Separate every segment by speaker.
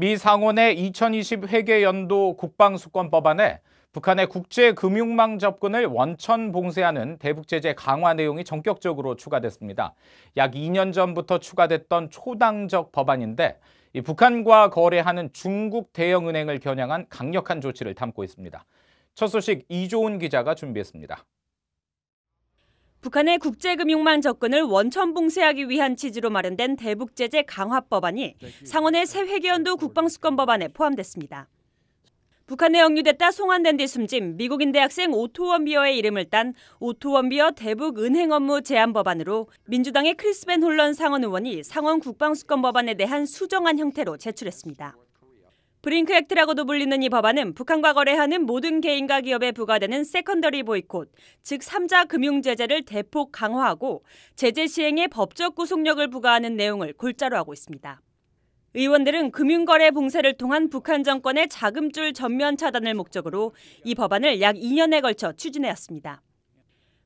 Speaker 1: 미 상원의 2020 회계연도 국방수권 법안에 북한의 국제금융망 접근을 원천 봉쇄하는 대북제재 강화 내용이 전격적으로 추가됐습니다. 약 2년 전부터 추가됐던 초당적 법안인데 이 북한과 거래하는 중국 대형은행을 겨냥한 강력한 조치를 담고 있습니다. 첫 소식 이조은 기자가 준비했습니다.
Speaker 2: 북한의 국제금융망 접근을 원천 봉쇄하기 위한 취지로 마련된 대북제재 강화 법안이 상원의 새 회계연도 국방수권 법안에 포함됐습니다. 북한에 억류됐다 송환된 뒤 숨진 미국인 대학생 오토원비어의 이름을 딴 오토원비어 대북 은행 업무 제한 법안으로 민주당의 크리스벤 홀런 상원 의원이 상원 국방수권 법안에 대한 수정안 형태로 제출했습니다. 브링크 액트라고도 불리는 이 법안은 북한과 거래하는 모든 개인과 기업에 부과되는 세컨더리 보이콧, 즉 3자 금융 제재를 대폭 강화하고 제재 시행에 법적 구속력을 부과하는 내용을 골자로 하고 있습니다. 의원들은 금융거래 봉쇄를 통한 북한 정권의 자금줄 전면 차단을 목적으로 이 법안을 약 2년에 걸쳐 추진해왔습니다.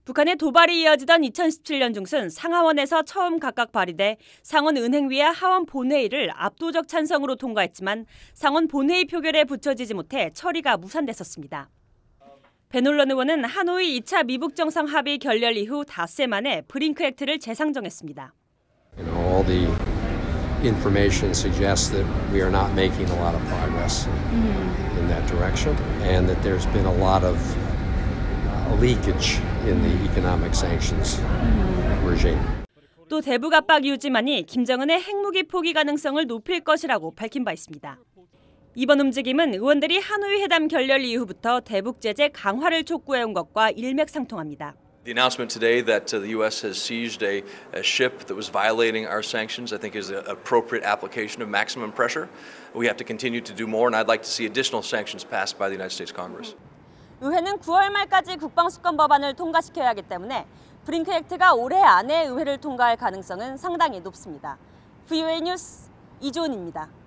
Speaker 2: 북한의 도발이 이어지던 2017년 중순 상하원에서 처음 각각 발의돼 상원 은행위와 하원 본회의를 압도적 찬성으로 통과했지만 상원 본회의 표결에 붙여지지 못해 처리가 무산됐었습니다. 베놀런 의원은 하노이 2차 미북 정상 합의 결렬 이후 닷새 만에 브링크 액트를 재상정했습니다.
Speaker 3: You k n o information suggests that we are not making a lot of progress 음. in that direction and that there's been a lot of leakage in the economic sanctions regime.
Speaker 2: 또 대북 압박 유지만이 김정은의 핵무기 포기 가능성을 높일 것이라고 밝힌 바 있습니다. 이번 움직임은 의원들이 하노이 회담 결렬 이후부터 대북 제재 강화를 촉구해온 것과 일맥상통합니다.
Speaker 4: The announcement today that uh, the U.S. has seized a, a, ship that was violating our sanctions, I think, is an appropriate application of maximum pressure. We have to continue to do more, and I'd like to see additional sanctions passed by the United States Congress.
Speaker 2: 의회는 9월 말까지 국방수권 법안을 통과시켜야 하기 때문에 브링크 액트가 올해 안에 의회를 통과할 가능성은 상당히 높습니다. VOA 뉴스 이조은입니다.